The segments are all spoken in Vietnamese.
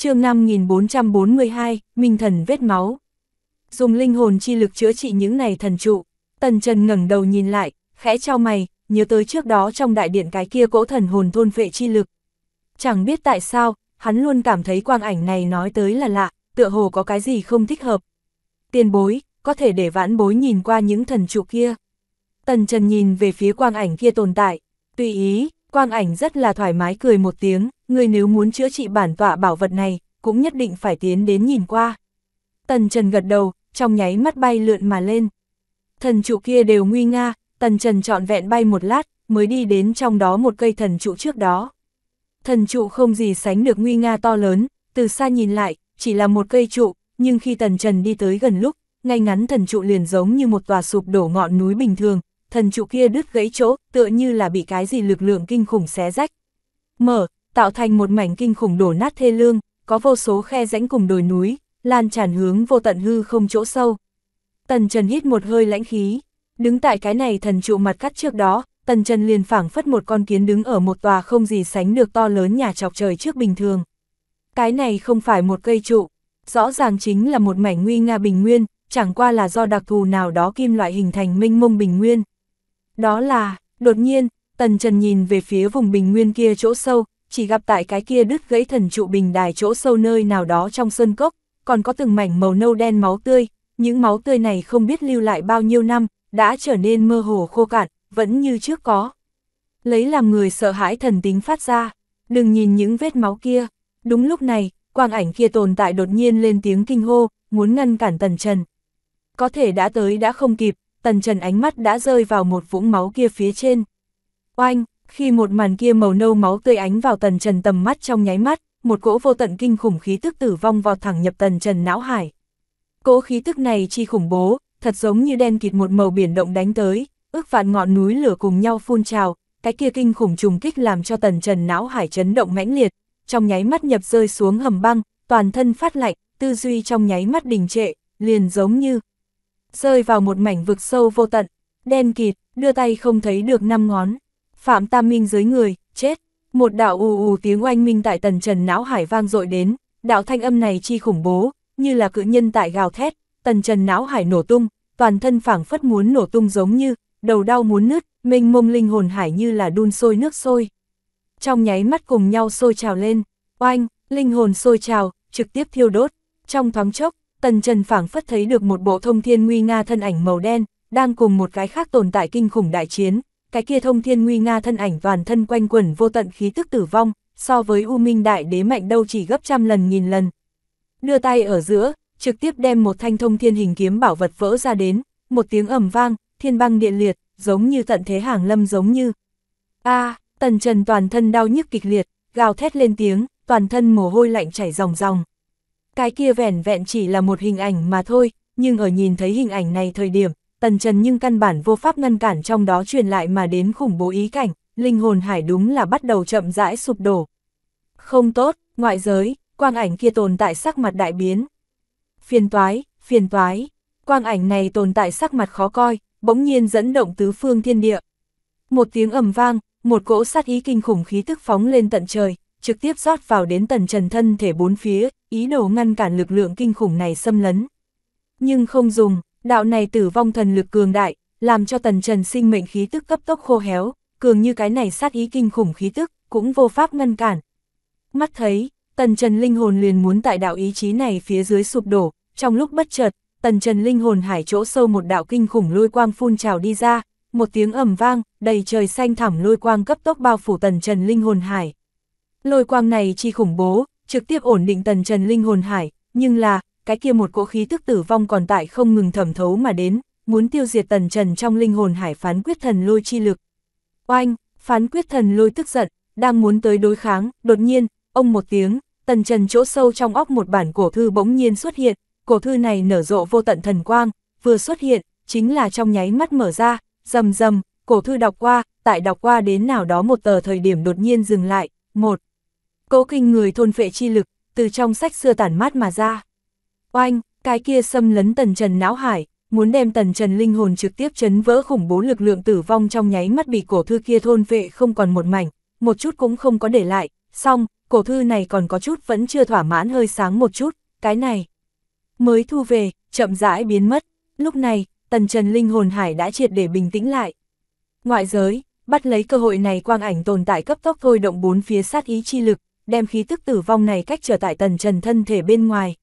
chương 5442, Minh Thần vết máu. Dùng linh hồn chi lực chữa trị những này thần trụ, Tần Trần ngẩng đầu nhìn lại, khẽ trao mày, nhớ tới trước đó trong đại điện cái kia cỗ thần hồn thôn vệ chi lực. Chẳng biết tại sao, hắn luôn cảm thấy quang ảnh này nói tới là lạ, tựa hồ có cái gì không thích hợp. Tiền bối, có thể để vãn bối nhìn qua những thần trụ kia. Tần Trần nhìn về phía quang ảnh kia tồn tại, tùy ý, Quang ảnh rất là thoải mái cười một tiếng, người nếu muốn chữa trị bản tọa bảo vật này, cũng nhất định phải tiến đến nhìn qua. Tần Trần gật đầu, trong nháy mắt bay lượn mà lên. Thần trụ kia đều nguy nga, Tần Trần trọn vẹn bay một lát, mới đi đến trong đó một cây thần trụ trước đó. Thần trụ không gì sánh được nguy nga to lớn, từ xa nhìn lại, chỉ là một cây trụ, nhưng khi Tần Trần đi tới gần lúc, ngay ngắn thần trụ liền giống như một tòa sụp đổ ngọn núi bình thường, thần trụ kia đứt gãy chỗ, tựa như là bị cái gì lực lượng kinh khủng xé rách. Mở, tạo thành một mảnh kinh khủng đổ nát thê lương, có vô số khe rãnh cùng đồi núi, lan tràn hướng vô tận hư không chỗ sâu. Tần Trần hít một hơi lãnh khí, đứng tại cái này thần trụ mặt cắt trước đó, Tần Trần liền phảng phất một con kiến đứng ở một tòa không gì sánh được to lớn nhà chọc trời trước bình thường. Cái này không phải một cây trụ, rõ ràng chính là một mảnh nguy nga bình nguyên, chẳng qua là do đặc thù nào đó kim loại hình thành minh mông bình nguyên. Đó là, đột nhiên, Tần Trần nhìn về phía vùng bình nguyên kia chỗ sâu, chỉ gặp tại cái kia đứt gãy thần trụ bình đài chỗ sâu nơi nào đó trong sơn cốc, còn có từng mảnh màu nâu đen máu tươi, những máu tươi này không biết lưu lại bao nhiêu năm, đã trở nên mơ hồ khô cạn, vẫn như trước có. Lấy làm người sợ hãi thần tính phát ra, đừng nhìn những vết máu kia. Đúng lúc này, quang ảnh kia tồn tại đột nhiên lên tiếng kinh hô, muốn ngăn cản tần trần. Có thể đã tới đã không kịp, tần trần ánh mắt đã rơi vào một vũng máu kia phía trên. Oanh, khi một màn kia màu nâu máu tươi ánh vào tần trần tầm mắt trong nháy mắt, một cỗ vô tận kinh khủng khí tức tử vong vọt thẳng nhập tần trần não hải. Cỗ khí tức này chi khủng bố, thật giống như đen kịt một màu biển động đánh tới, ước vạn ngọn núi lửa cùng nhau phun trào, cái kia kinh khủng trùng kích làm cho tần trần não hải chấn động mãnh liệt, trong nháy mắt nhập rơi xuống hầm băng, toàn thân phát lạnh, tư duy trong nháy mắt đình trệ, liền giống như rơi vào một mảnh vực sâu vô tận, đen kịt, đưa tay không thấy được năm ngón. Phạm Tam Minh dưới người, chết. Một đạo ù ù tiếng oanh minh tại tần trần não hải vang dội đến, đạo thanh âm này chi khủng bố, như là cự nhân tại gào thét, tần trần não hải nổ tung, toàn thân phảng phất muốn nổ tung giống như, đầu đau muốn nứt, mênh mông linh hồn hải như là đun sôi nước sôi. Trong nháy mắt cùng nhau sôi trào lên, oanh, linh hồn sôi trào, trực tiếp thiêu đốt, trong thoáng chốc, Tần Trần phảng phất thấy được một bộ thông thiên nguy nga thân ảnh màu đen, đang cùng một cái khác tồn tại kinh khủng đại chiến, cái kia thông thiên nguy nga thân ảnh toàn thân quanh quẩn vô tận khí tức tử vong, so với U Minh Đại Đế mạnh đâu chỉ gấp trăm lần nghìn lần. Đưa tay ở giữa, trực tiếp đem một thanh thông thiên hình kiếm bảo vật vỡ ra đến, một tiếng ầm vang, thiên băng điện liệt, giống như tận thế hàng lâm giống như. A, Tần Trần toàn thân đau nhức kịch liệt, gào thét lên tiếng, toàn thân mồ hôi lạnh chảy ròng ròng. Cái kia vẻn vẹn chỉ là một hình ảnh mà thôi, nhưng ở nhìn thấy hình ảnh này thời điểm, tần trần nhưng căn bản vô pháp ngăn cản trong đó truyền lại mà đến khủng bố ý cảnh, linh hồn hải đúng là bắt đầu chậm rãi sụp đổ. Không tốt, ngoại giới, quang ảnh kia tồn tại sắc mặt đại biến. Phiền toái, phiền toái, quang ảnh này tồn tại sắc mặt khó coi, bỗng nhiên dẫn động tứ phương thiên địa. Một tiếng ầm vang, một cỗ sát ý kinh khủng khí tức phóng lên tận trời, trực tiếp rót vào đến tần trần thân thể bốn phía, ý đồ ngăn cản lực lượng kinh khủng này xâm lấn. Nhưng không dùng, đạo này tử vong thần lực cường đại, làm cho tần trần sinh mệnh khí tức cấp tốc khô héo, cường như cái này sát ý kinh khủng khí tức, cũng vô pháp ngăn cản. Mắt thấy, tần trần linh hồn liền muốn tại đạo ý chí này phía dưới sụp đổ, trong lúc bất chợt, tần trần linh hồn hải chỗ sâu một đạo kinh khủng lôi quang phun trào đi ra, một tiếng ầm vang, đầy trời xanh thẳm lôi quang cấp tốc bao phủ tần trần linh hồn hải. Lôi quang này chi khủng bố, trực tiếp ổn định tần trần linh hồn hải, nhưng là, cái kia một cỗ khí tức tử vong còn tại không ngừng thẩm thấu mà đến, muốn tiêu diệt tần trần trong linh hồn hải phán quyết thần lôi chi lực. Oanh, phán quyết thần lôi tức giận, đang muốn tới đối kháng, đột nhiên, ông một tiếng, tần trần chỗ sâu trong óc một bản cổ thư bỗng nhiên xuất hiện, cổ thư này nở rộ vô tận thần quang, vừa xuất hiện, chính là trong nháy mắt mở ra, rầm rầm, cổ thư đọc qua, tại đọc qua đến nào đó một tờ thời điểm đột nhiên dừng lại, một, cố kinh người thôn vệ chi lực, từ trong sách xưa tản mát mà ra. Oanh, cái kia xâm lấn tần trần não hải, muốn đem tần trần linh hồn trực tiếp chấn vỡ khủng bố lực lượng tử vong trong nháy mắt bị cổ thư kia thôn vệ không còn một mảnh, một chút cũng không có để lại, xong, cổ thư này còn có chút vẫn chưa thỏa mãn hơi sáng một chút, cái này mới thu về, chậm rãi biến mất, lúc này, tần trần linh hồn hải đã triệt để bình tĩnh lại. Ngoại giới, bắt lấy cơ hội này quang ảnh tồn tại cấp tốc thôi động bốn phía sát ý chi lực, đem khí tức tử vong này cách trở tại tần trần thân thể bên ngoài.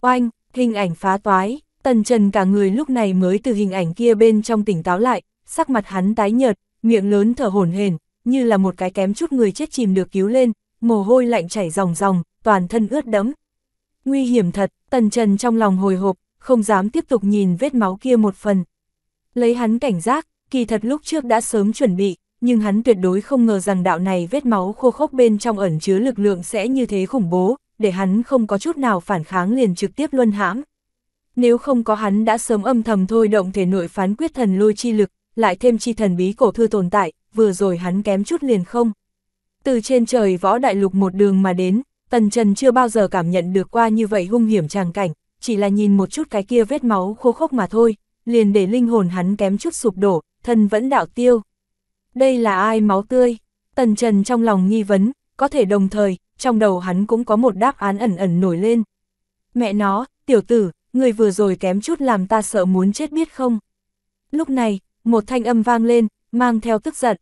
Oanh, hình ảnh phá toái, tần trần cả người lúc này mới từ hình ảnh kia bên trong tỉnh táo lại, sắc mặt hắn tái nhợt, miệng lớn thở hổn hển, như là một cái kém chút người chết chìm được cứu lên, mồ hôi lạnh chảy ròng ròng, toàn thân ướt đẫm. Nguy hiểm thật, tần trần trong lòng hồi hộp, không dám tiếp tục nhìn vết máu kia một phần. Lấy hắn cảnh giác, kỳ thật lúc trước đã sớm chuẩn bị, nhưng hắn tuyệt đối không ngờ rằng đạo này vết máu khô khốc bên trong ẩn chứa lực lượng sẽ như thế khủng bố, để hắn không có chút nào phản kháng liền trực tiếp luân hãm. Nếu không có hắn đã sớm âm thầm thôi động thể nội phán quyết thần lôi chi lực, lại thêm chi thần bí cổ thư tồn tại, vừa rồi hắn kém chút liền không. Từ trên trời võ đại lục một đường mà đến, Tần Trần chưa bao giờ cảm nhận được qua như vậy hung hiểm tràng cảnh, chỉ là nhìn một chút cái kia vết máu khô khốc mà thôi, liền để linh hồn hắn kém chút sụp đổ, thân vẫn đạo tiêu đây là ai máu tươi? Tần Trần trong lòng nghi vấn, có thể đồng thời, trong đầu hắn cũng có một đáp án ẩn ẩn nổi lên. Mẹ nó, tiểu tử, người vừa rồi kém chút làm ta sợ muốn chết biết không? Lúc này, một thanh âm vang lên, mang theo tức giận.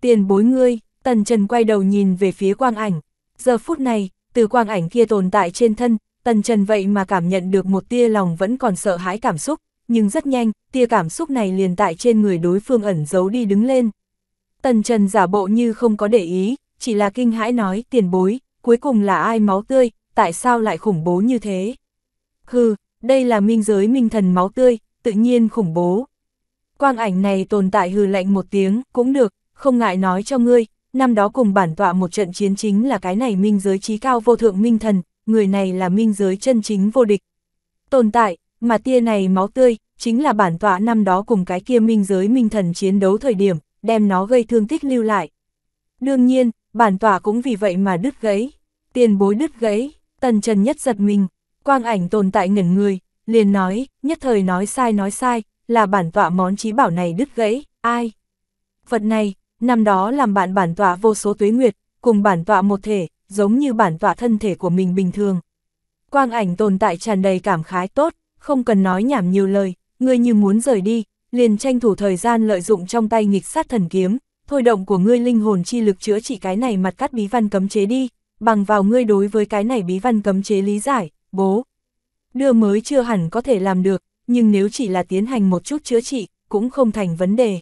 Tiền bối ngươi, Tần Trần quay đầu nhìn về phía quang ảnh. Giờ phút này, từ quang ảnh kia tồn tại trên thân, Tần Trần vậy mà cảm nhận được một tia lòng vẫn còn sợ hãi cảm xúc, nhưng rất nhanh, tia cảm xúc này liền tại trên người đối phương ẩn giấu đi đứng lên. Tần Trần giả bộ như không có để ý, chỉ là kinh hãi nói tiền bối, cuối cùng là ai máu tươi, tại sao lại khủng bố như thế? Hừ, đây là minh giới minh thần máu tươi, tự nhiên khủng bố. Quang ảnh này tồn tại hừ lạnh một tiếng, cũng được, không ngại nói cho ngươi, năm đó cùng bản tọa một trận chiến chính là cái này minh giới trí cao vô thượng minh thần, người này là minh giới chân chính vô địch. Tồn tại, mà tia này máu tươi, chính là bản tọa năm đó cùng cái kia minh giới minh thần chiến đấu thời điểm, đem nó gây thương tích lưu lại. Đương nhiên, bản tỏa cũng vì vậy mà đứt gãy, tiền bối đứt gãy, tần trần nhất giật mình, quang ảnh tồn tại ngẩn người, liền nói, nhất thời nói sai nói sai, là bản tọa món trí bảo này đứt gãy, ai? Vật này, năm đó làm bạn bản tọa vô số tuế nguyệt, cùng bản tọa một thể, giống như bản tọa thân thể của mình bình thường. Quang ảnh tồn tại tràn đầy cảm khái tốt, không cần nói nhảm nhiều lời, người như muốn rời đi, liền tranh thủ thời gian lợi dụng trong tay nghịch sát thần kiếm, thôi động của ngươi linh hồn chi lực chữa trị cái này mặt cắt bí văn cấm chế đi, bằng vào ngươi đối với cái này bí văn cấm chế lý giải, bố. Đưa mới chưa hẳn có thể làm được, nhưng nếu chỉ là tiến hành một chút chữa trị, cũng không thành vấn đề.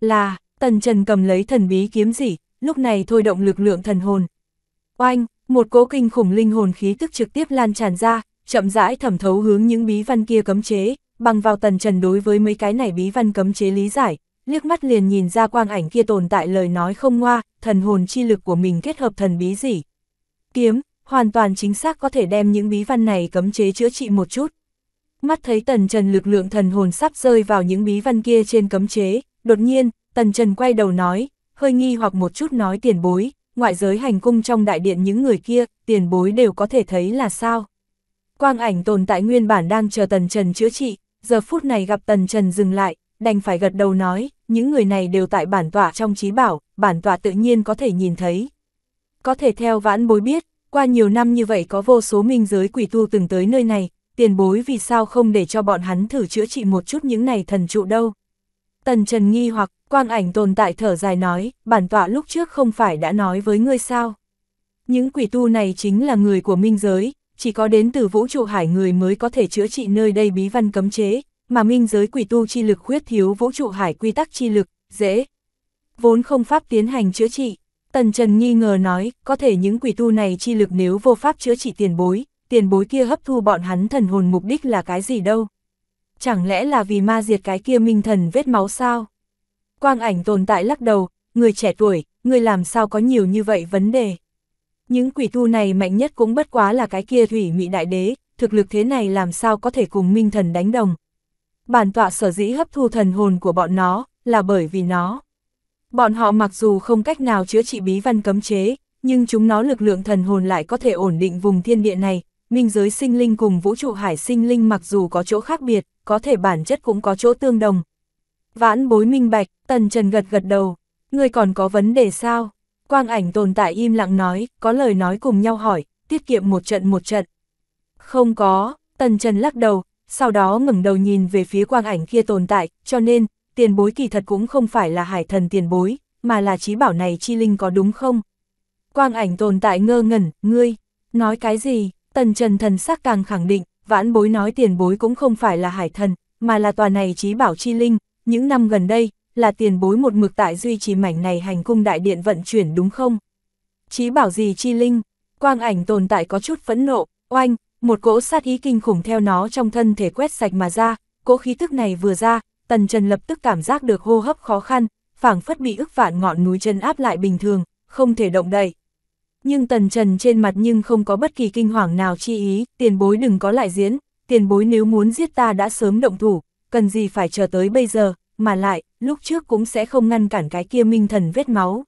Là, tần trần cầm lấy thần bí kiếm gì, lúc này thôi động lực lượng thần hồn. Oanh, một cỗ kinh khủng linh hồn khí tức trực tiếp lan tràn ra, chậm rãi thẩm thấu hướng những bí văn kia cấm chế, bằng vào tần trần đối với mấy cái này bí văn cấm chế lý giải, liếc mắt liền nhìn ra quang ảnh kia tồn tại lời nói không ngoa, thần hồn chi lực của mình kết hợp thần bí gì. Kiếm, hoàn toàn chính xác có thể đem những bí văn này cấm chế chữa trị một chút. Mắt thấy tần trần lực lượng thần hồn sắp rơi vào những bí văn kia trên cấm chế, đột nhiên, tần trần quay đầu nói, hơi nghi hoặc một chút nói tiền bối, ngoại giới hành cung trong đại điện những người kia, tiền bối đều có thể thấy là sao. Quang ảnh tồn tại nguyên bản đang chờ tần trần chữa trị, giờ phút này gặp Tần Trần dừng lại, đành phải gật đầu nói, những người này đều tại bản tọa trong trí bảo, bản tọa tự nhiên có thể nhìn thấy. Có thể theo vãn bối biết, qua nhiều năm như vậy có vô số minh giới quỷ tu từng tới nơi này, tiền bối vì sao không để cho bọn hắn thử chữa trị một chút những này thần trụ đâu. Tần Trần nghi hoặc, quang ảnh tồn tại thở dài nói, bản tọa lúc trước không phải đã nói với ngươi sao. Những quỷ tu này chính là người của minh giới, chỉ có đến từ vũ trụ hải người mới có thể chữa trị nơi đây bí văn cấm chế, mà minh giới quỷ tu chi lực khuyết thiếu vũ trụ hải quy tắc chi lực, dễ. Vốn không pháp tiến hành chữa trị, Tần Trần nghi ngờ nói, có thể những quỷ tu này chi lực nếu vô pháp chữa trị tiền bối, tiền bối kia hấp thu bọn hắn thần hồn mục đích là cái gì đâu. Chẳng lẽ là vì ma diệt cái kia minh thần vết máu sao? Quang ảnh tồn tại lắc đầu, người trẻ tuổi, người làm sao có nhiều như vậy vấn đề những quỷ tu này mạnh nhất cũng bất quá là cái kia thủy mị đại đế, thực lực thế này làm sao có thể cùng minh thần đánh đồng. Bản tọa sở dĩ hấp thu thần hồn của bọn nó, là bởi vì nó. Bọn họ mặc dù không cách nào chữa trị bí văn cấm chế, nhưng chúng nó lực lượng thần hồn lại có thể ổn định vùng thiên địa này, minh giới sinh linh cùng vũ trụ hải sinh linh mặc dù có chỗ khác biệt, có thể bản chất cũng có chỗ tương đồng. Vãn bối minh bạch, tần trần gật gật đầu, ngươi còn có vấn đề sao? Quang ảnh tồn tại im lặng nói, có lời nói cùng nhau hỏi, tiết kiệm một trận một trận. Không có, Tần Trần lắc đầu, sau đó ngẩng đầu nhìn về phía quang ảnh kia tồn tại, cho nên, tiền bối kỳ thật cũng không phải là hải thần tiền bối, mà là trí bảo này chi linh có đúng không? Quang ảnh tồn tại ngơ ngẩn, ngươi, nói cái gì? Tần Trần thần sắc càng khẳng định, vãn bối nói tiền bối cũng không phải là hải thần, mà là tòa này trí bảo chi linh, những năm gần đây, là tiền bối một mực tại duy trì mảnh này hành cung đại điện vận chuyển đúng không? Chí bảo gì chi linh, quang ảnh tồn tại có chút phẫn nộ, oanh, một cỗ sát ý kinh khủng theo nó trong thân thể quét sạch mà ra, cỗ khí tức này vừa ra, tần trần lập tức cảm giác được hô hấp khó khăn, phảng phất bị ức vạn ngọn núi chân áp lại bình thường, không thể động đậy. Nhưng tần trần trên mặt nhưng không có bất kỳ kinh hoàng nào chi ý, tiền bối đừng có lại diễn, tiền bối nếu muốn giết ta đã sớm động thủ, cần gì phải chờ tới bây giờ, mà lại, lúc trước cũng sẽ không ngăn cản cái kia minh thần vết máu.